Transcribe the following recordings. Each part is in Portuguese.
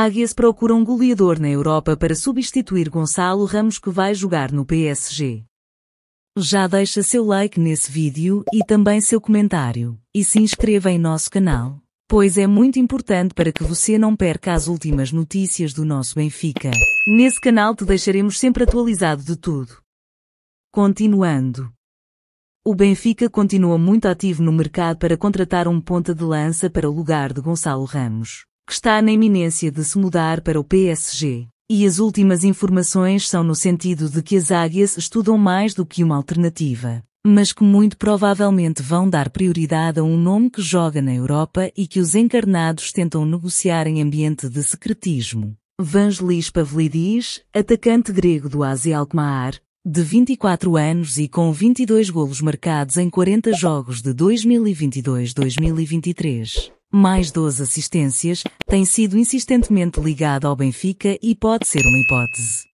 Águias procura um goleador na Europa para substituir Gonçalo Ramos que vai jogar no PSG. Já deixa seu like nesse vídeo e também seu comentário, e se inscreva em nosso canal, pois é muito importante para que você não perca as últimas notícias do nosso Benfica. Nesse canal te deixaremos sempre atualizado de tudo. Continuando. O Benfica continua muito ativo no mercado para contratar um ponta de lança para o lugar de Gonçalo Ramos que está na iminência de se mudar para o PSG. E as últimas informações são no sentido de que as águias estudam mais do que uma alternativa, mas que muito provavelmente vão dar prioridade a um nome que joga na Europa e que os encarnados tentam negociar em ambiente de secretismo. Vangelis Pavlidis, atacante grego do AZ Alkmaar, de 24 anos e com 22 golos marcados em 40 jogos de 2022-2023 mais 12 assistências, tem sido insistentemente ligado ao Benfica e pode ser uma hipótese.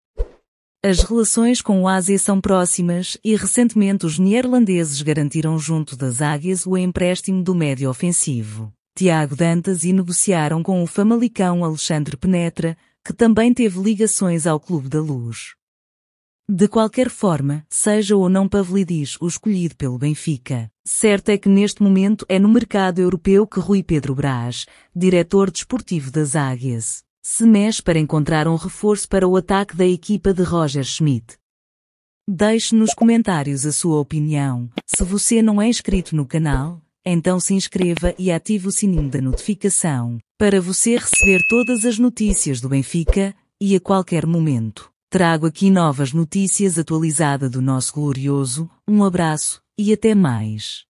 As relações com o Ásia são próximas e recentemente os neerlandeses garantiram junto das Águias o empréstimo do médio ofensivo. Tiago Dantas e negociaram com o famalicão Alexandre Penetra, que também teve ligações ao Clube da Luz. De qualquer forma, seja ou não Pavlidis o escolhido pelo Benfica, certo é que neste momento é no mercado europeu que Rui Pedro Brás, diretor desportivo das Águias, se mexe para encontrar um reforço para o ataque da equipa de Roger Schmidt. Deixe nos comentários a sua opinião. Se você não é inscrito no canal, então se inscreva e ative o sininho da notificação, para você receber todas as notícias do Benfica, e a qualquer momento. Trago aqui novas notícias atualizada do nosso glorioso, um abraço, e até mais.